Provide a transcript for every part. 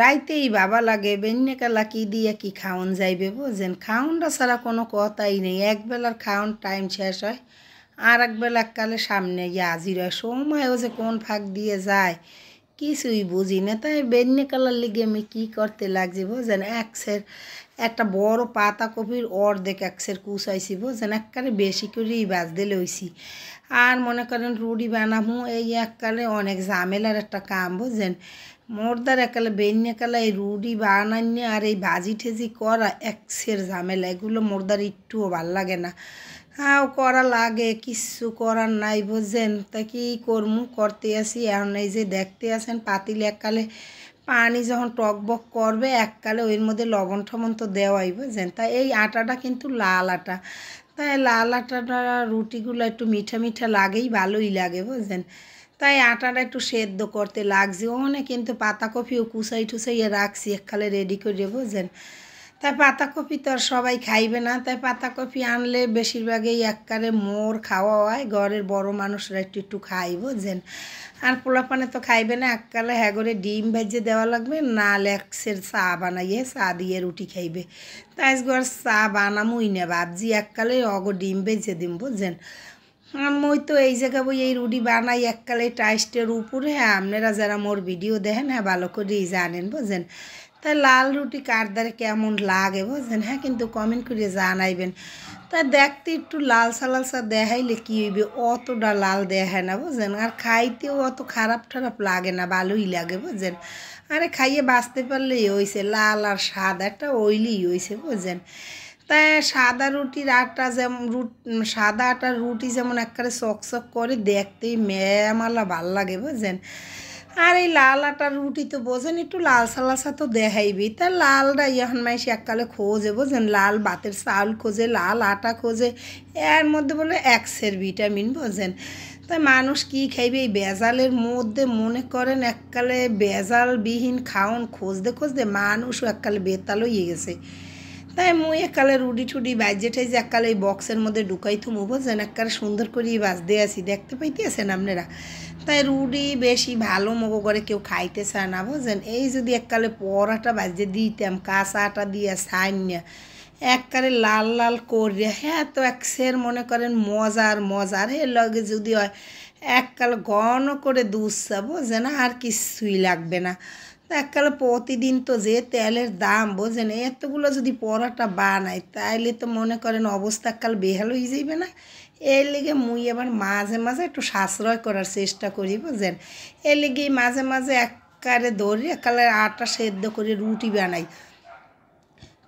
রাইতেই বাবা লাগে কালা কি দিয়ে কি খাওন যাইবে বোঝেন খাওনটা ছাড়া কোনো কথাই নেই একবেলার খাওন টাইম শেষ হয় আর একবেলা কালে সামনে গিয়ে হাজির হয় সময়ও যে কোন ফাঁক দিয়ে যায় কিছুই বুঝি না তাই বেন্যে কালার লিগে আমি কী করতে লাগছি বোঝেন একসের একটা বড় পাতা কপির অর্ধেক একসের কুচাইছি বোঝেন এককারে বেশি করেই বাজতে লইছি আর মনে করেন রুটি বানাবো এই এককারে অনেক ঝামেলার একটা কাম বোঝেন মোরদার একালে বেন্যাকালা এই রুটি বানান্য আর এই ভাজি ঠেজি করা একসের ঝামেলা এগুলো মোরদার একটুও ভাল লাগে না হ্যাঁ করা লাগে কিচ্ছু করার নাই বোঝেন তা কি করমু করতে আসি এখন এই যে দেখতে আসেন পাতিল এককালে পানি যখন টকবক করবে এককালে ওর মধ্যে লবণ ঠবণ তো দেওয়াই বোঝেন তা এই আটাটা কিন্তু লাল আটা তাই লাল আটাটা রুটিগুলো একটু মিঠা মিঠা লাগেই ভালোই লাগে বুঝলেন তাই আটাটা একটু সেদ্ধ করতে লাগছে ওখানে কিন্তু পাতাকপিও কুচাই ঠুসাই রাখছি এককালে রেডি করে যেন তাই পাতাকপি তো আর সবাই খাইবে না তাই পাতাকপি আনলে বেশিরভাগই এককারে মোর খাওয়া হয় ঘরের বড় মানুষরা একটু একটু খাই বুঝছেন আর পোলাপানে তো খাইবে না এককালে হ্যাগরে ডিম ভেজে দেওয়া লাগবে না লেক্সের চা বানাইয়ে চা দিয়ে রুটি খাইবে তাই ঘর চা বানামুই না ভাবছি এককালে অগো ডিম ভেজে দিম বুঝছেন আমি তো এই জায়গা বই এই রুটি বানাই এককালে টাইস্টের উপরে হ্যাঁ আপনারা যারা মোর ভিডিও দেখেন হ্যাঁ ভালো করেই জানেন বুঝেন তা লাল রুটি কার দ্বারা কেমন লাগে বুঝলেন হ্যাঁ কিন্তু কমেন্ট করে জানাইবেন তা দেখতে একটু লাল লালসা দেখাইলে কী হইবে অতটা লাল দেখায় না বুঝলেন আর খাইতেও অত খারাপ টারাপ লাগে না ভালোই লাগে বুঝলেন আরে খাইয়ে বাঁচতে পারলেই হয়েছে লাল আর সাদাটা ওইলেই হয়েছে বুঝলেন তা সাদা রুটির আটা যেমন রুট সাদা আটার রুটি যেমন একবারে চকচক করে দেখতেই ম্যামালা ভাল লাগে বুঝছেন আর এই লাল আটার রুটি তো বোঝেন একটু লাল সালাসা তো দেখাইবি তা লালটা ইহন মাইসি এককালে খোঁজে বোঝেন লাল বাতের চাল খোঁজে লাল আটা খোঁজে এর মধ্যে বলে এক্সের ভিটামিন বোঝেন তাই মানুষ কি খাইবে এই বেজালের মধ্যে মনে করেন এককালে বেজালবিহীন খাওন খোঁজতে খোঁজতে মানুষও এককালে বেতাল হয়ে গেছে তাই মুই এককালে রুডি টুডি বাজেটাই যে এককালে এই বক্সের মধ্যে ঢুকাই তো মুভ যেন এককালে সুন্দর করে বাজতে আসি দেখতে পাইতেছেন আপনারা তাই রুডি বেশি ভালো মগো করে কেউ খাইতে চায় না বোঝেন এই যদি এককালে পরাটা বাজে দিতাম কাঁচাটা দিয়ে সাইন্যা এককালে লাল লাল করিয়া হ্যাঁ তো এক সের মনে করেন মজার মজার এর লগে যদি হয় এককাল ঘন করে দুধ চাবো যে না আর কিছুই লাগবে না এককালে প্রতিদিন তো যে তেলের দাম বোঝেন এতগুলো যদি পরাটা বানায় তাইলে তো মনে করেন অবস্থা কাল বেহাল হয়ে যাইবে না এর লিগে মুই আবার মাঝে মাঝে একটু সাশ্রয় করার চেষ্টা করি বোঝেন এর লিগে মাঝে মাঝে এককারে ধরি এককালে আটা সেদ্ধ করে রুটি বানাই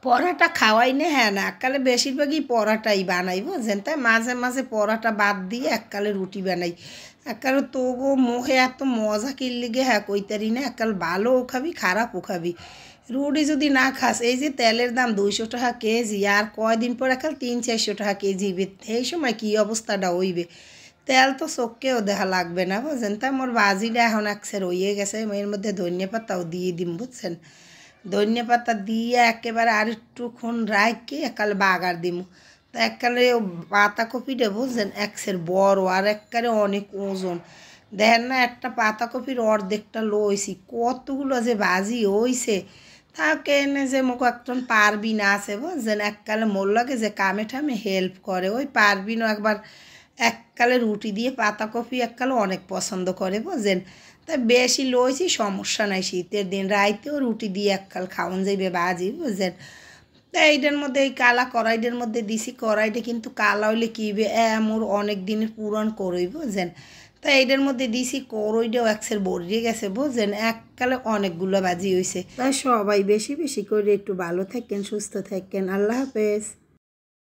পরাটা খাওয়াই না হ্যাঁ না এককালে বেশিরভাগই পরাটাই বানাই বুঝছেন তাই মাঝে মাঝে পরাটা বাদ দিয়ে এককালে রুটি বানাই এককালে তবু মুখে এত মজা কিনলিগে হ্যাঁ কইতারি না এককাল ভালোও খাবি খারাপও খাবি রুটি যদি না খাস এই যে তেলের দাম দুইশো টাকা কেজি আর কয়দিন পর এককাল তিন চারশো টাকা কেজি এই সময় কী অবস্থাটা হইবে তেল তো চোখকেও দেখা লাগবে না বুঝছেন তাই মোর বাজিটা এখন একসের রইয়ে গেছে এর মধ্যে ধন্যবাদ দিয়ে দিম বুঝছেন ধনে পাতা দিয়ে একেবারে আর একটুক্ষণ রাখি একালে বাগার দিমু তো এককালে পাতাকপিটা বুঝছেন একসের বড় আর এককারে অনেক ওজন দেখেন না একটা পাতাকপির অর্ধেকটা লইছি কতগুলো যে বাজি হইছে তাকে এনে যে মোক একজন পারবি না আছে বুঝছেন এককালে মোর লাগে যে কামে ঠামে হেল্প করে ওই পারবি না একবার এককালে রুটি দিয়ে পাতাকপি এককালে অনেক পছন্দ করে বোঝেন তা বেশি লইছি সমস্যা নাই শীতের দিন রাইতেও রুটি দিয়ে এককাল খাওয়ান যাইবে বাজি বুঝেন তা এইটার মধ্যে এই কালা কড়াইটার মধ্যে দিছি কড়াইটা কিন্তু কালা হইলে কী মোর অনেক দিনের পূরণ করই বোঝেন তা এইটার মধ্যে দিছি করইটাও একসের বড়িয়ে গেছে বুঝছেন এককালে অনেকগুলো বাজি হয়েছে তাই সবাই বেশি বেশি করে একটু ভালো থাকেন সুস্থ থাকেন আল্লাহ হাফেজ